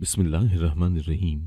बिस्मिल्लाहिर्रहमानिर्रहीम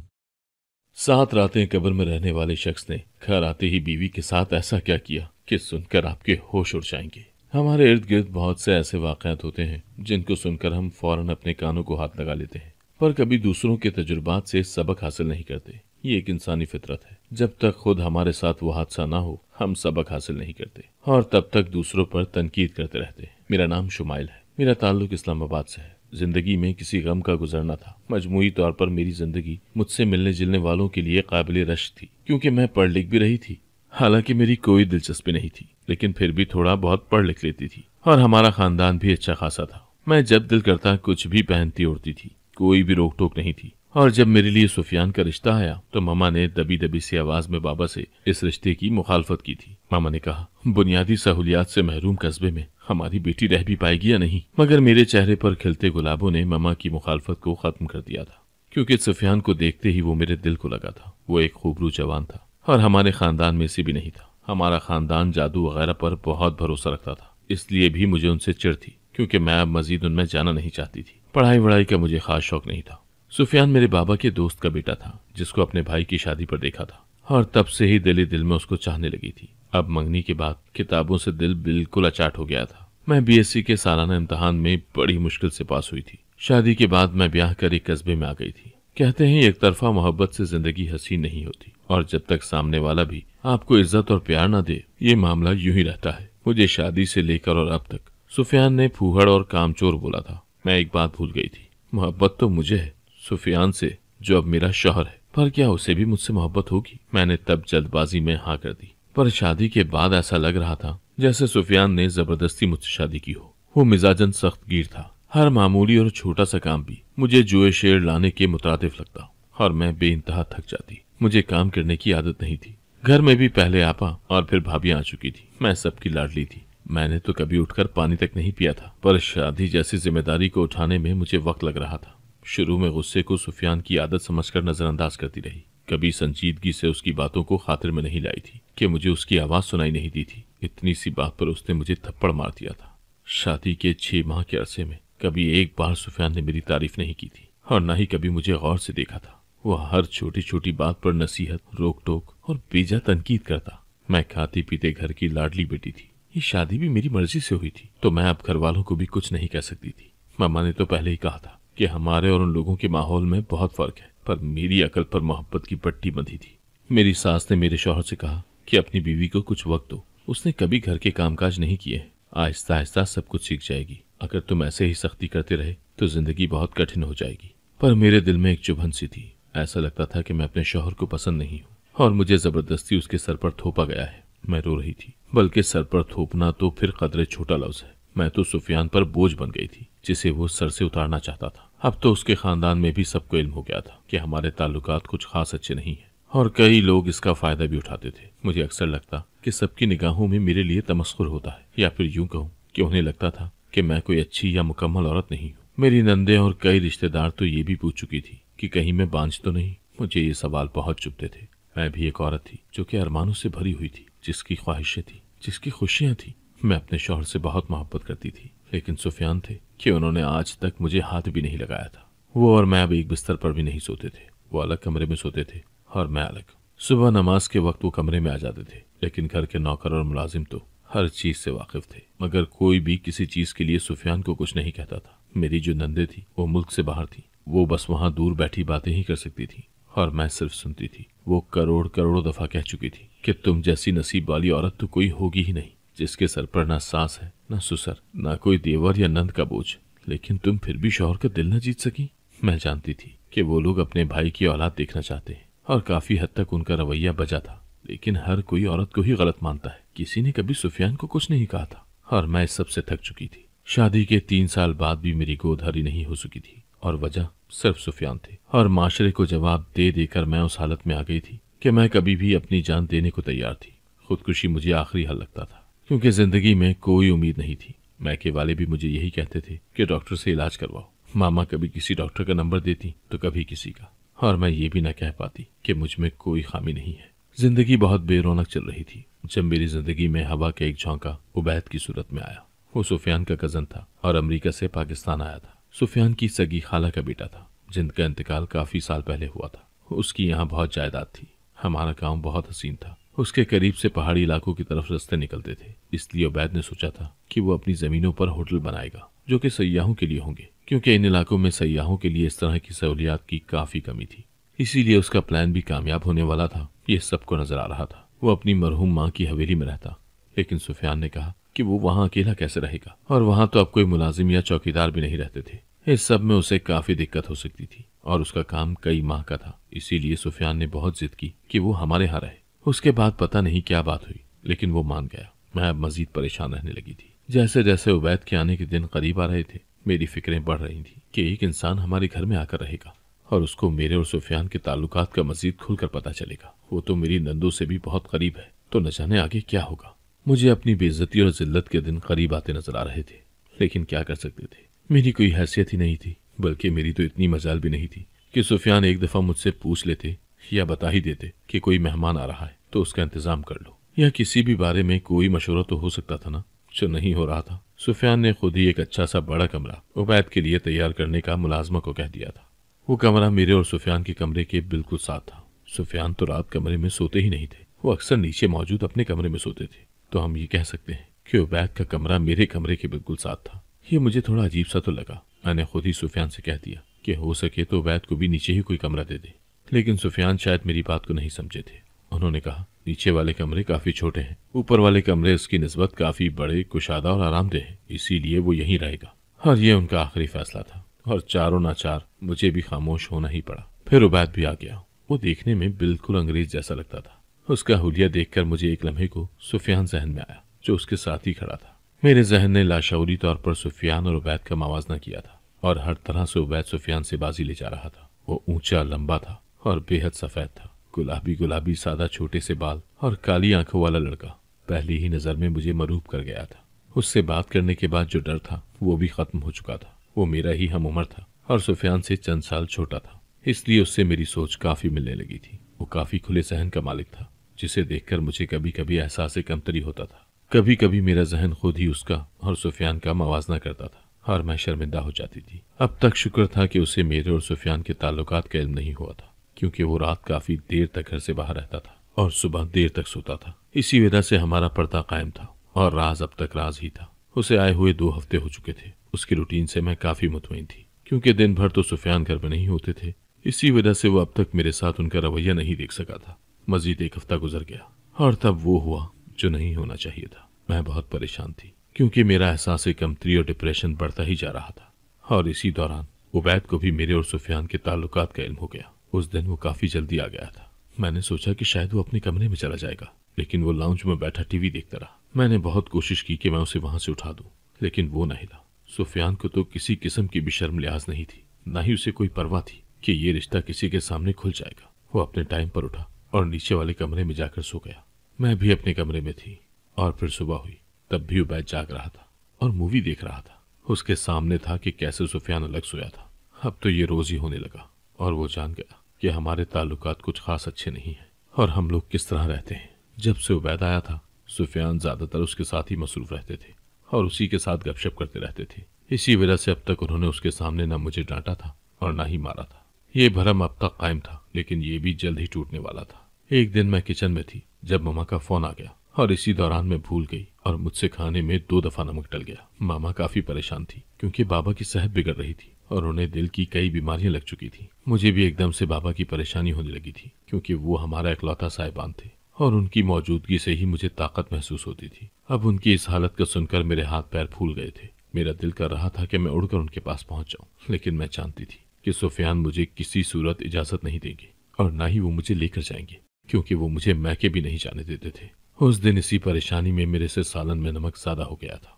सात रातें कब्र में रहने वाले शख्स ने घर आते ही बीवी के साथ ऐसा क्या किया कि सुनकर आपके होश उड़ जाएंगे हमारे इर्द गिर्द बहुत से ऐसे वाकयात होते हैं जिनको सुनकर हम फौरन अपने कानों को हाथ लगा लेते हैं पर कभी दूसरों के तजुर्बात से सबक हासिल नहीं करते ये एक इंसानी फितरत है जब तक खुद हमारे साथ वो हादसा ना हो हम सबक हासिल नहीं करते और तब तक दूसरों पर तनकीद करते रहते मेरा नाम शुमाइल है मेरा ताल्लुक इस्लामाबाद से है जिंदगी में किसी गम का गुजरना था मजमूई तौर पर मेरी जिंदगी मुझसे मिलने जुलने वालों के लिए काबिल रश थी क्योंकि मैं पढ़ लिख भी रही थी हालांकि मेरी कोई दिलचस्पी नहीं थी लेकिन फिर भी थोड़ा बहुत पढ़ लिख लेती थी और हमारा खानदान भी अच्छा खासा था मैं जब दिल करता कुछ भी पहनती ओढ़ती थी कोई भी रोक टोक नहीं थी और जब मेरे लिए सुफियान का रिश्ता आया तो मामा ने दबी दबी सी आवाज में बाबा से इस रिश्ते की मुखालफत की थी मामा ने कहा बुनियादी सहूलियात से महरूम कस्बे में हमारी बेटी रह भी पाएगी या नहीं मगर मेरे चेहरे पर खिलते गुलाबों ने ममा की मुखालफत को खत्म कर दिया था क्योंकि सुफियान को देखते ही वो मेरे दिल को लगा था वो एक खूबरू जवान था और हमारे खानदान में से भी नहीं था हमारा खानदान जादू वगैरह पर बहुत भरोसा रखता था इसलिए भी मुझे उनसे चिड़ थी क्योंकि मैं अब मजीद उनमें जाना नहीं चाहती थी पढ़ाई वढ़ाई का मुझे खास शौक नहीं था सुफियान मेरे बाबा के दोस्त का बेटा था जिसको अपने भाई की शादी पर देखा था और तब से ही दिल दिल में उसको चाहने लगी थी अब मंगनी के बाद किताबों से दिल बिल्कुल अचाट हो गया था मैं बीएससी के सालाना इम्तहान में बड़ी मुश्किल से पास हुई थी शादी के बाद मैं ब्याह कर एक कस्बे में आ गई थी कहते हैं एक तरफा मोहब्बत से जिंदगी हसी नहीं होती और जब तक सामने वाला भी आपको इज्जत और प्यार ना दे ये मामला यूं ही रहता है मुझे शादी से लेकर और अब तक सुफियान ने फूहड़ और कामचोर बोला था मैं एक बात भूल गई थी मोहब्बत तो मुझे है सुफियान से जो अब मेरा शोहर है पर क्या उसे भी मुझसे मोहब्बत होगी मैंने तब जल्दबाजी में हाँ कर दी पर शादी के बाद ऐसा लग रहा था जैसे सुफियान ने जबरदस्ती मुझसे शादी की हो वो मिजाजन सख्त गिर था हर मामूली और छोटा सा काम भी मुझे जुए शेर लाने के मुतरदिफ लगता और मैं बे थक जाती मुझे काम करने की आदत नहीं थी घर में भी पहले आपा और फिर भाभी आ चुकी थी मैं सबकी लाडली थी मैंने तो कभी उठकर पानी तक नहीं पिया था पर शादी जैसी जिम्मेदारी को उठाने में मुझे वक्त लग रहा था शुरू में गुस्से को सुफियान की आदत समझकर नजरअंदाज करती रही कभी संजीदगी से उसकी बातों को खातिर में नहीं लाई थी कि मुझे उसकी आवाज़ सुनाई नहीं दी थी इतनी सी बात पर उसने मुझे थप्पड़ मार दिया था शादी के छह माह के अरसे में कभी एक बार सुफियान ने मेरी तारीफ नहीं की थी और ना ही कभी मुझे गौर से देखा था वह हर छोटी छोटी बात पर नसीहत रोक टोक और बेजा तनकीद करता मैं खाते पीते घर की लाडली बेटी थी ये शादी भी मेरी मर्जी से हुई थी तो मैं अब घर वालों को भी कुछ नहीं कह सकती थी मामा ने तो पहले ही कहा था कि हमारे और उन लोगों के माहौल में बहुत फर्क है पर मेरी अकल पर मोहब्बत की पट्टी बंधी थी मेरी सास ने मेरे शोहर से कहा कि अपनी बीवी को कुछ वक्त दो उसने कभी घर के कामकाज नहीं किए आहिस्ता आहिस्ता सब कुछ सीख जाएगी अगर तुम ऐसे ही सख्ती करते रहे तो जिंदगी बहुत कठिन हो जाएगी पर मेरे दिल में एक चुभन सी थी ऐसा लगता था कि मैं अपने शोहर को पसंद नहीं हूँ और मुझे जबरदस्ती उसके सर पर थोपा गया है मैं रो रही थी बल्कि सर पर थोपना तो फिर कदरे छोटा लफ्ज है मैं तो सुफियान पर बोझ बन गई थी जिसे वो सर से उतारना चाहता था अब तो उसके खानदान में भी सबको इल्म हो गया था कि हमारे ताल्लुकात कुछ खास अच्छे नहीं है और कई लोग इसका फायदा भी उठाते थे मुझे अक्सर लगता कि सबकी निगाहों में मेरे लिए तमस्कुर होता है या फिर यूं कहूँ कि उन्हें लगता था कि मैं कोई अच्छी या मुकम्मल औरत नहीं हूँ मेरी नंदे और कई रिश्तेदार तो ये भी पूछ चुकी थी कि कहीं मैं बांझ तो नहीं मुझे ये सवाल बहुत चुपते थे मैं भी एक औरत थी जो कि अरमानों से भरी हुई थी जिसकी ख्वाहिशें थी जिसकी खुशियाँ थी मैं अपने शोहर से बहुत मोहब्बत करती थी लेकिन सुफियान थे कि उन्होंने आज तक मुझे हाथ भी नहीं लगाया था वो और मैं अब एक बिस्तर पर भी नहीं सोते थे वो अलग कमरे में सोते थे और मैं अलग सुबह नमाज के वक्त वो कमरे में आ जाते थे लेकिन घर के नौकर और मुलाजिम तो हर चीज से वाकिफ थे मगर कोई भी किसी चीज के लिए सुफियान को कुछ नहीं कहता था मेरी जो नंदे थी वो मुल्क से बाहर थी वो बस वहाँ दूर बैठी बातें ही कर सकती थी और मैं सिर्फ सुनती थी वो करोड़ करोड़ों दफा कह चुकी थी कि तुम जैसी नसीब वाली औरत तो कोई होगी ही नहीं जिसके सर पर ना सास है ना सुसर ना कोई देवर या नंद का बोझ लेकिन तुम फिर भी शोहर का दिल न जीत सकी मैं जानती थी कि वो लोग अपने भाई की औलाद देखना चाहते हैं और काफी हद तक उनका रवैया बजा था लेकिन हर कोई औरत को ही गलत मानता है किसी ने कभी सुफियान को कुछ नहीं कहा था और मैं इस सबसे थक चुकी थी शादी के तीन साल बाद भी मेरी गोद हरी नहीं हो चुकी थी और वजह सिर्फ सुफियान थे और माशरे को जवाब दे देकर मैं उस हालत में आ गई थी कि मैं कभी भी अपनी जान देने को तैयार थी खुदकुशी मुझे आखिरी हल लगता था क्योंकि जिंदगी में कोई उम्मीद नहीं थी मैके वाले भी मुझे यही कहते थे कि डॉक्टर से इलाज करवाओ मामा कभी किसी डॉक्टर का नंबर देती तो कभी किसी का और मैं ये भी ना कह पाती कि मुझ में कोई खामी नहीं है जिंदगी बहुत बेरौनक चल रही थी जब मेरी जिंदगी में हवा के एक झोंका उबैद की सूरत में आया वो सुफियान का कजन था और अमेरिका से पाकिस्तान आया था सुफियान की सगी खाला का बेटा था जिनका इंतकाल काफी साल पहले हुआ था उसकी यहाँ बहुत जायदाद थी हमारा गांव बहुत हसीन था उसके करीब से पहाड़ी इलाकों की तरफ रस्ते निकलते थे इसलिए उबैद ने सोचा था कि वो अपनी जमीनों पर होटल बनाएगा जो कि सयाहों के लिए होंगे क्योंकि इन इलाकों में सयाहों के लिए इस तरह की सहूलियात की काफ़ी कमी थी इसीलिए उसका प्लान भी कामयाब होने वाला था ये सबको नजर आ रहा था वो अपनी मरहूम माँ की हवेली में रहता लेकिन सुफियान ने कहा कि वो वहाँ अकेला कैसे रहेगा और वहाँ तो अब कोई मुलाजिम या चौकीदार भी नहीं रहते थे इस सब में उसे काफी दिक्कत हो सकती थी और उसका काम कई माह का था इसीलिए सुफियान ने बहुत जिद की कि वो हमारे यहाँ रहे उसके बाद पता नहीं क्या बात हुई लेकिन वो मान गया मैं अब मजीद परेशान रहने लगी थी जैसे जैसे उबैद के आने के दिन करीब आ रहे थे मेरी फिक्रें बढ़ रही थी कि एक इंसान हमारे घर में आकर रहेगा और उसको मेरे और सुफियान के ताल्लुक का मजीद खुलकर पता चलेगा वो तो मेरी नंदू से भी बहुत करीब है तो न जाने आगे क्या होगा मुझे अपनी बेजती और जिल्लत के दिन करीब आते नजर आ रहे थे लेकिन क्या कर सकते थे मेरी कोई हैसियत ही नहीं थी बल्कि मेरी तो इतनी मजाल भी नहीं थी कि सुफियान एक दफा मुझसे पूछ लेते या बता ही देते कि कोई मेहमान आ रहा है तो उसका इंतजाम कर लो या किसी भी बारे में कोई मशवरा तो हो सकता था ना जो नहीं हो रहा था सुफियान ने खुद ही एक अच्छा सा बड़ा कमरा उबैद के लिए तैयार करने का मुलाजमा को कह दिया था वो कमरा मेरे और सुफियान के कमरे के बिल्कुल साथ था सुफियान तो रात कमरे में सोते ही नहीं थे वो अक्सर नीचे मौजूद अपने कमरे में सोते थे तो हम ये कह सकते हैं कि उबैद का कमरा मेरे कमरे के बिल्कुल साथ था ये मुझे थोड़ा अजीब सा तो लगा मैंने खुद ही सुफियान से कह दिया कि हो सके तो उबैद को भी नीचे ही कोई कमरा दे दे लेकिन सुफियान शायद मेरी बात को नहीं समझे थे उन्होंने कहा नीचे वाले कमरे काफी छोटे हैं ऊपर वाले कमरे उसकी नस्बत काफी बड़े कुशादा और आरामदेह हैं इसीलिए वो यहीं रहेगा और ये उनका आखिरी फैसला था और चारों नाचार मुझे भी खामोश होना ही पड़ा फिर उबैद भी आ गया वो देखने में बिल्कुल अंग्रेज जैसा लगता था उसका हुलिया देखकर मुझे एक लम्हे को सुफियान जहन में आया जो उसके साथ ही खड़ा था मेरे जहन ने लाशौरी तौर पर सुफियान और उबैद का मुजना किया था और हर तरह से उबैद सुफियान से बाजी ले जा रहा था वो ऊंचा लंबा था और बेहद सफेद था गुलाबी गुलाबी सादा छोटे से बाल और काली आंखों वाला लड़का पहली ही नजर में मुझे मरूब कर गया था उससे बात करने के बाद जो डर था वो भी खत्म हो चुका था वो मेरा ही हम उम्र था और सुफियान से चंद साल छोटा था इसलिए उससे मेरी सोच काफी मिलने लगी थी वो काफी खुले सहन का मालिक था जिसे देखकर मुझे कभी कभी एहसास कमतरी होता था कभी कभी मेरा जहन खुद ही उसका और सुफियान का मवाजना करता था और मैं शर्मिंदा हो जाती थी अब तक शुक्र था कि उसे मेरे और सुफियान के ताल्लुकात का इल्म नहीं हुआ था क्योंकि वो रात काफी देर तक घर से बाहर रहता था और सुबह देर तक सोता था इसी वजह से हमारा पर्दा कायम था और राज अब तक राज ही था उसे आए हुए दो हफ्ते हो चुके थे उसकी रूटीन से मैं काफी मुतमिन थी क्योंकि दिन भर तो सुफियान घर में नहीं होते थे इसी वजह से वो अब तक मेरे साथ उनका रवैया नहीं देख सका था मजीद एक हफ्ता गुजर गया और तब वो हुआ जो नहीं होना चाहिए था मैं बहुत परेशान थी क्योंकि मेरा एहसास कमतरी और डिप्रेशन बढ़ता ही जा रहा था और इसी दौरान उबैद को भी मेरे और सुफियान के ताल्लुकात का इल्म हो गया उस दिन वो काफी जल्दी आ गया था मैंने सोचा कि शायद वो अपने कमरे में चला जाएगा लेकिन वो लाउंज में बैठा टीवी देखता रहा मैंने बहुत कोशिश की कि मैं उसे वहां से उठा दूं लेकिन वो नहीं था सुफियान को तो किसी किस्म की भी शर्म लिहाज नहीं थी ना ही उसे कोई परवाह थी कि ये रिश्ता किसी के सामने खुल जाएगा वो अपने टाइम पर उठा और नीचे वाले कमरे में जाकर सो गया मैं भी अपने कमरे में थी और फिर सुबह हुई तब भी उबैद जाग रहा था और मूवी देख रहा था उसके सामने था कि कैसे सुफियान अलग सोया था अब तो ये रोज ही होने लगा और वो जान गया कि हमारे ताल्लुकात कुछ खास अच्छे नहीं हैं और हम लोग किस तरह रहते हैं जब से उबैद आया था सुफियान ज़्यादातर उसके साथ ही मसरूफ़ रहते थे और उसी के साथ गपशप करते रहते थे इसी वजह से अब तक उन्होंने उसके सामने न मुझे डांटा था और ना ही मारा था ये भरम अब तक कायम था लेकिन ये भी जल्द ही टूटने वाला था एक दिन मैं किचन में थी जब मामा का फ़ोन आ गया और इसी दौरान मैं भूल गई और मुझसे खाने में दो दफ़ा नमक टल गया मामा काफ़ी परेशान थी क्योंकि बाबा की सेहत बिगड़ रही थी और उन्हें दिल की कई बीमारियां लग चुकी थी मुझे भी एकदम से बाबा की परेशानी होने लगी थी क्योंकि वो हमारा इकलौता साहिबान थे और उनकी मौजूदगी से ही मुझे ताकत महसूस होती थी अब उनकी इस हालत को सुनकर मेरे हाथ पैर फूल गए थे मेरा दिल कर रहा था कि मैं उड़कर उनके पास पहुंच जाऊं लेकिन मैं जानती थी कि सुफियान मुझे किसी सूरत इजाजत नहीं देंगे और ना ही वो मुझे लेकर जाएंगे क्योंकि वो मुझे मैके भी नहीं जाने देते थे उस दिन इसी परेशानी में मेरे से सालन में नमक ज्यादा हो गया था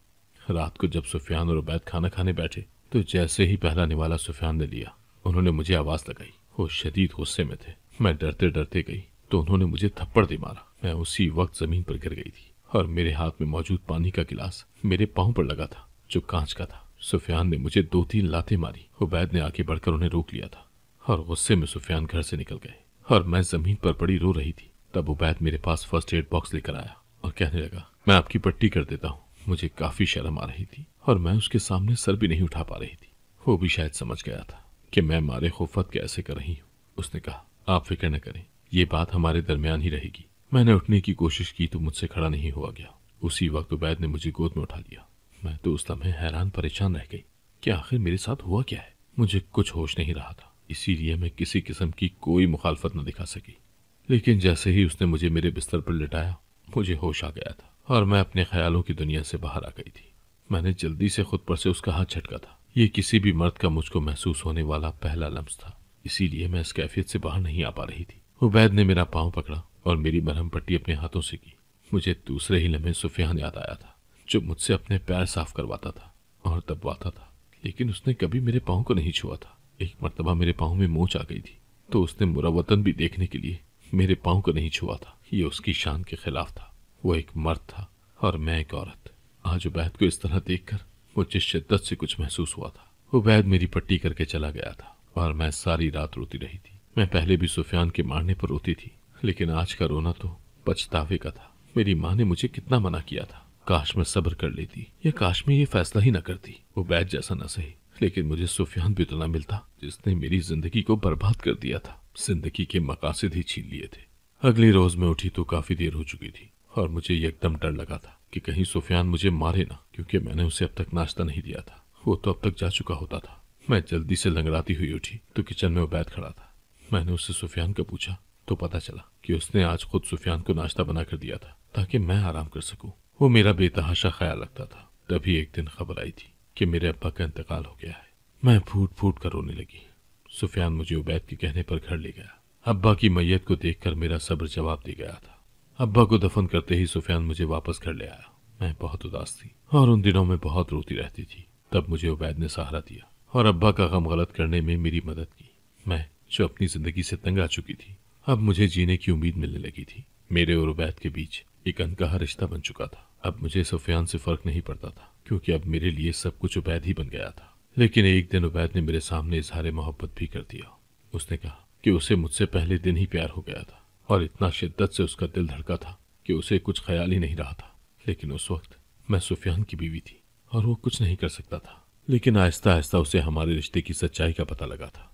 रात को जब सुफियान और उबैद खाना खाने बैठे तो जैसे ही पहला निवाला सुफियान ने लिया उन्होंने मुझे आवाज लगाई वो शदीद गुस्से में थे मैं डरते डरते गई तो उन्होंने मुझे थप्पड़ दे मारा मैं उसी वक्त जमीन पर गिर गई थी और मेरे हाथ में मौजूद पानी का गिलास मेरे पाँव पर लगा था जो कांच का था सुफियान ने मुझे दो तीन लाते मारी उबैद ने आगे बढ़कर उन्हें रोक लिया था और गुस्से में सुफियान घर से निकल गए और मैं जमीन पर पड़ी रो रही थी तब उबैद मेरे पास फर्स्ट एड बॉक्स लेकर आया और कहने लगा मैं आपकी पट्टी कर देता हूँ मुझे काफी शर्म आ रही थी और मैं उसके सामने सर भी नहीं उठा पा रही थी वो भी शायद समझ गया था कि मैं मारे खुफत कैसे कर रही हूँ उसने कहा आप फिक्र न करें ये बात हमारे दरमियान ही रहेगी मैंने उठने की कोशिश की तो मुझसे खड़ा नहीं हुआ गया उसी वक्त उबैद ने मुझे गोद में उठा लिया मैं तो उस लम्हे हैरान परेशान रह गई कि आखिर मेरे साथ हुआ क्या है मुझे कुछ होश नहीं रहा था इसीलिए मैं किसी किस्म की कोई मुखालफत न दिखा सकी लेकिन जैसे ही उसने मुझे मेरे बिस्तर पर लिटाया मुझे होश आ गया था और मैं अपने ख्यालों की दुनिया से बाहर आ गई थी मैंने जल्दी से खुद पर से उसका हाथ झटका था ये किसी भी मर्द का मुझको महसूस होने वाला पहला लम्स था इसीलिए मैं इस कैफियत से बाहर नहीं आ पा रही थी उबैद ने मेरा पाँव पकड़ा और मेरी मरहम पट्टी अपने हाथों से की मुझे दूसरे ही लम्हे सुफियान याद आया था जो मुझसे अपने पैर साफ करवाता था और दबवाता था लेकिन उसने कभी मेरे पाँव को नहीं छुआ था एक मरतबा मेरे पाँव में मोच आ गई थी तो उसने मुरावतन भी देखने के लिए मेरे पाँव को नहीं छुआ था ये उसकी शान के खिलाफ था वो एक मर्द था और मैं एक औरत आज वैद को इस तरह देखकर मुझे शिद्दत से कुछ महसूस हुआ था वो वैद मेरी पट्टी करके चला गया था और मैं सारी रात रोती रही थी मैं पहले भी सुफियान के मारने पर रोती थी लेकिन आज का रोना तो पछतावे का था मेरी माँ ने मुझे कितना मना किया था काश मैं सब्र कर लेती या काश में ये फैसला ही न करती वो बैद जैसा न सही लेकिन मुझे सुफियान भी तो मिलता जिसने मेरी जिंदगी को बर्बाद कर दिया था जिंदगी के मकासद ही छीन लिए थे अगले रोज मैं उठी तो काफी देर हो चुकी थी और मुझे एकदम डर लगा था कि कहीं सुफियान मुझे मारे ना क्योंकि मैंने उसे अब तक नाश्ता नहीं दिया था वो तो अब तक जा चुका होता था मैं जल्दी से लंगड़ाती हुई उठी तो किचन में उबैद खड़ा था मैंने उससे सुफियान का पूछा तो पता चला कि उसने आज खुद सुफियान को नाश्ता बनाकर दिया था ताकि मैं आराम कर सकूं वो मेरा बेतहाशा ख्याल रखता था तभी एक दिन खबर आई थी कि मेरे अब्बा का इंतकाल हो गया है मैं फूट फूट कर रोने लगी सुफियान मुझे उबैद के कहने पर घर ले गया अब्बा की मैयत को देखकर मेरा सब्र जवाब दे गया था अब्बा को दफन करते ही सुफियान मुझे वापस घर ले आया मैं बहुत उदास थी और उन दिनों में बहुत रोती रहती थी तब मुझे उबैद ने सहारा दिया और अब्बा का गम गलत करने में मेरी मदद की मैं जो अपनी जिंदगी से तंग आ चुकी थी अब मुझे जीने की उम्मीद मिलने लगी थी मेरे और उबैद के बीच एक अनकहा रिश्ता बन चुका था अब मुझे सुफियान से फर्क नहीं पड़ता था क्योंकि अब मेरे लिए सब कुछ उबैद ही बन गया था लेकिन एक दिन उबैद ने मेरे सामने इजहार मोहब्बत भी कर दिया उसने कहा कि उसे मुझसे पहले दिन ही प्यार हो गया था और इतना शिद्दत से उसका दिल धड़का था कि उसे कुछ ख्याल ही नहीं रहा था लेकिन उस वक्त मैं सुफियान की बीवी थी और वो कुछ नहीं कर सकता था लेकिन आहिस्ता आहिस्ता उसे हमारे रिश्ते की सच्चाई का पता लगा था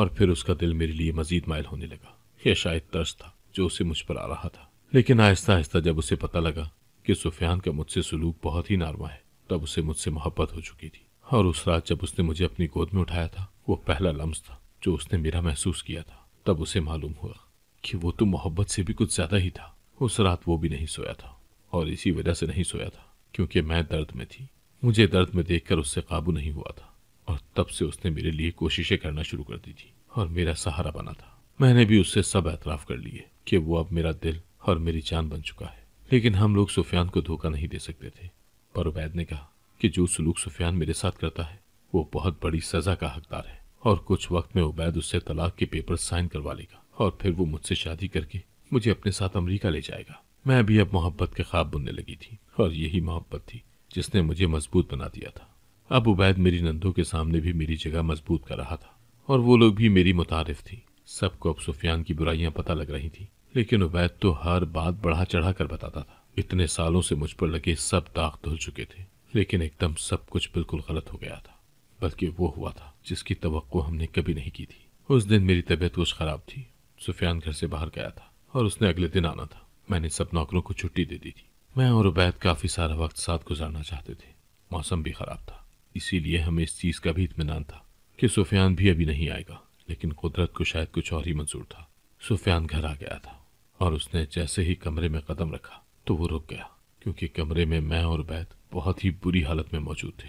और फिर उसका दिल मेरे लिए मजीद मायल होने लगा यह शायद तर्स था जो उसे मुझ पर आ रहा था लेकिन आहिस्ता आहिस्ता जब उसे पता लगा कि सुफियान का मुझसे सलूक बहुत ही नारवा है तब उसे मुझसे मोहब्बत हो चुकी थी और उस रात जब उसने मुझे अपनी गोद में उठाया था वो पहला लम्स था जो उसने मेरा महसूस किया था तब उसे मालूम हुआ कि वो तो मोहब्बत से भी कुछ ज्यादा ही था उस रात वो भी नहीं सोया था और इसी वजह से नहीं सोया था क्योंकि मैं दर्द में थी मुझे दर्द में देखकर उससे काबू नहीं हुआ था और तब से उसने मेरे लिए कोशिशें करना शुरू कर दी थी और मेरा सहारा बना था मैंने भी उससे सब एतराफ कर लिए कि वो अब मेरा दिल और मेरी जान बन चुका है लेकिन हम लोग सुफियान को धोखा नहीं दे सकते थे पर उबैद ने कहा कि जो सलूक सुफियान मेरे साथ करता है वो बहुत बड़ी सजा का हकदार है और कुछ वक्त में उबैद उससे तलाक के पेपर साइन करवा लेगा और फिर वो मुझसे शादी करके मुझे अपने साथ अमेरिका ले जाएगा मैं भी अब मोहब्बत के ख्वाब बुनने लगी थी और यही मोहब्बत थी जिसने मुझे मजबूत बना दिया था अब उबैद मेरी नंदों के सामने भी मेरी जगह मजबूत कर रहा था और वो लोग भी मेरी मुतारफ थी सबको अब सुफियान की बुराइयां पता लग रही थी लेकिन उबैद तो हर बात बढ़ा चढ़ा कर बताता था इतने सालों से मुझ पर लगे सब दाग धुल चुके थे लेकिन एकदम सब कुछ बिल्कुल गलत हो गया था बल्कि वो हुआ था जिसकी तो हमने कभी नहीं की थी उस दिन मेरी तबीयत कुछ खराब थी सुफियान घर से बाहर गया था और उसने अगले दिन आना था मैंने सब नौकरों को छुट्टी दे दी थी मैं और उबैद काफ़ी सारा वक्त साथ गुजारना चाहते थे मौसम भी ख़राब था इसीलिए हमें इस चीज़ का भी इतमान था कि सुफियान भी अभी नहीं आएगा लेकिन कुदरत को शायद कुछ और ही मंजूर था सुफियान घर आ गया था और उसने जैसे ही कमरे में कदम रखा तो वो रुक गया क्योंकि कमरे में मैं और बैद बहुत ही बुरी हालत में मौजूद थे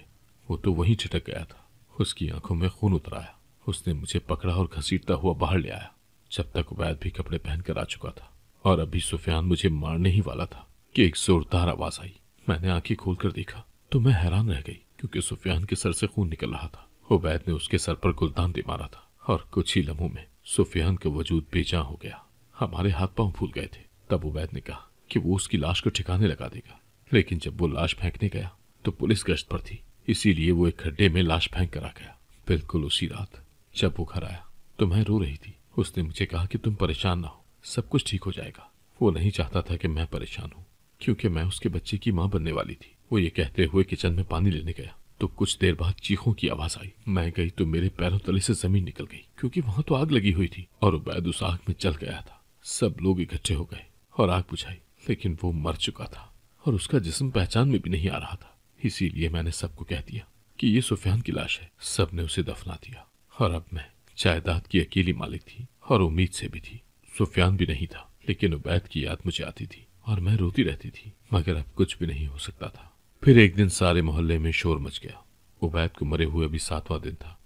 वो तो वहीं छिटक गया था उसकी आंखों में खून उतर आया उसने मुझे पकड़ा और घसीटता हुआ बाहर ले आया जब तक उबैद भी कपड़े पहनकर आ चुका था और अभी सुफियान मुझे मारने ही वाला था कि एक जोरदार आवाज आई मैंने आंखें खोलकर देखा तो मैं हैरान रह गई क्योंकि सुफियान के सर से खून निकल रहा था उबैद ने उसके सर पर गुलदान दे मारा था और कुछ ही लम्हों में सुफियान का वजूद बेचा हो गया हमारे हाथ पांव फूल गए थे तब उबैद ने कहा कि वो उसकी लाश को ठिकाने लगा देगा लेकिन जब वो लाश फेंकने गया तो पुलिस गश्त पर थी इसीलिए वो एक खड्डे में लाश फेंक कर आ गया बिल्कुल उसी रात जब वो घर आया तो मैं रो रही थी उसने मुझे कहा कि तुम परेशान ना हो सब कुछ ठीक हो जाएगा वो नहीं चाहता था कि मैं परेशान हूँ क्योंकि मैं उसके बच्चे की माँ बनने वाली थी वो ये कहते हुए किचन में पानी लेने गया तो कुछ देर बाद चीखों की आवाज आई मैं गई तो मेरे पैरों तले से जमीन निकल गई क्योंकि वहां तो आग लगी हुई थी और उबैद उस आग में चल गया था सब लोग इकट्ठे हो गए और आग बुझाई लेकिन वो मर चुका था और उसका जिसम पहचान में भी नहीं आ रहा था इसीलिए मैंने सबको कह दिया कि ये सुफियान की लाश है सबने उसे दफना दिया और अब मैं जायदाद की अकेली मालिक थी और उम्मीद से भी थी सुफियान भी नहीं था लेकिन उबैद की याद मुझे आती थी और मैं रोती रहती थी मगर अब कुछ भी नहीं हो सकता था फिर एक दिन सारे मोहल्ले में शोर मच गया उबैद को मरे हुए अभी सातवां दिन था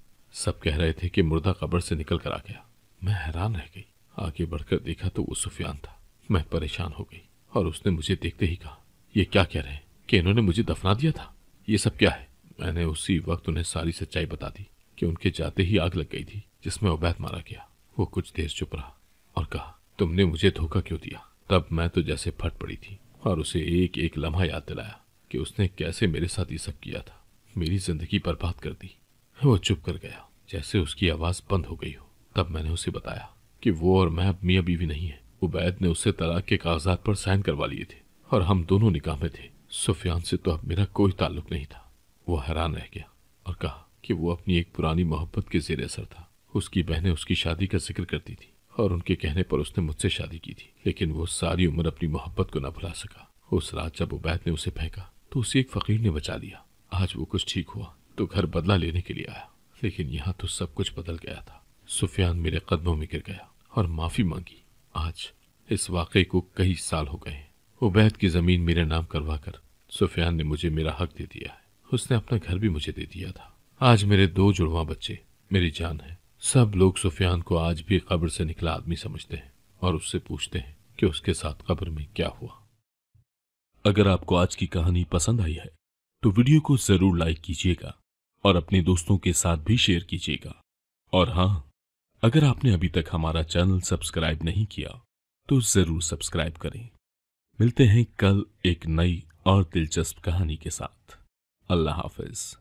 सब कह रहे थे कि मुर्दा कब्र से निकल कर आ गया मैं हैरान रह गई आगे बढ़कर देखा तो वो सुफियान था मैं परेशान हो गई और उसने मुझे देखते ही कहा ये क्या कह रहे हैं कि इन्होंने मुझे दफना दिया था ये सब क्या है मैंने उसी वक्त उन्हें सारी सच्चाई बता दी कि उनके जाते ही आग लग गई थी जिसमें उबैद मारा गया वो कुछ देर चुप रहा और कहा तुमने मुझे धोखा क्यों दिया तब मैं तो जैसे फट पड़ी थी और उसे एक एक लम्हा याद दिलाया कि उसने कैसे मेरे साथ ये सब किया था मेरी जिंदगी बर्बाद कर दी वो चुप कर गया जैसे उसकी आवाज बंद हो गई हो तब मैंने उसे बताया कि वो और मैं अब मियाँ बीवी नहीं है उबैद ने उससे तलाक के कागजात पर साइन करवा लिए थे और हम दोनों निकाह में थे सुफियान से तो अब मेरा कोई ताल्लुक नहीं था वो हैरान रह गया और कहा कि वो अपनी एक पुरानी मोहब्बत के जेर असर था उसकी बहनें उसकी शादी का जिक्र करती थी और उनके कहने पर उसने मुझसे शादी की थी लेकिन वो सारी उम्र अपनी मोहब्बत को न भुला सका उस रात जब उबैद ने उसे फेंका तो उसे एक फकीर ने बचा लिया आज वो कुछ ठीक हुआ तो घर बदला लेने के लिए आया लेकिन यहाँ तो सब कुछ बदल गया था सुफियान मेरे कदमों में गिर गया और माफी मांगी आज इस वाकई को कई साल हो गए उबैद की जमीन मेरे नाम करवा कर सुफियान ने मुझे मेरा हक दे दिया है उसने अपना घर भी मुझे दे दिया था आज मेरे दो जुड़वा बच्चे मेरी जान है सब लोग सुफियान को आज भी कब्र से निकला आदमी समझते हैं और उससे पूछते हैं कि उसके साथ कब्र में क्या हुआ अगर आपको आज की कहानी पसंद आई है तो वीडियो को जरूर लाइक कीजिएगा और अपने दोस्तों के साथ भी शेयर कीजिएगा और हाँ अगर आपने अभी तक हमारा चैनल सब्सक्राइब नहीं किया तो जरूर सब्सक्राइब करें मिलते हैं कल एक नई और दिलचस्प कहानी के साथ अल्लाह हाफिज़